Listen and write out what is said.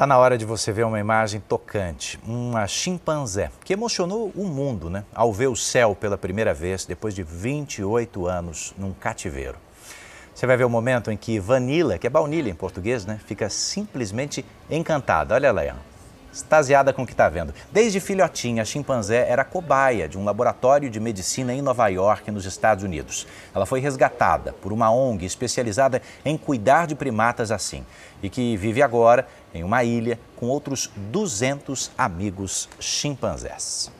Está na hora de você ver uma imagem tocante, uma chimpanzé, que emocionou o mundo, né? Ao ver o céu pela primeira vez, depois de 28 anos num cativeiro. Você vai ver o momento em que Vanilla, que é baunilha em português, né? Fica simplesmente encantada. Olha ela aí, extasiada com o que está vendo. Desde filhotinha, a chimpanzé era cobaia de um laboratório de medicina em Nova York, nos Estados Unidos. Ela foi resgatada por uma ONG especializada em cuidar de primatas assim e que vive agora em uma ilha com outros 200 amigos chimpanzés.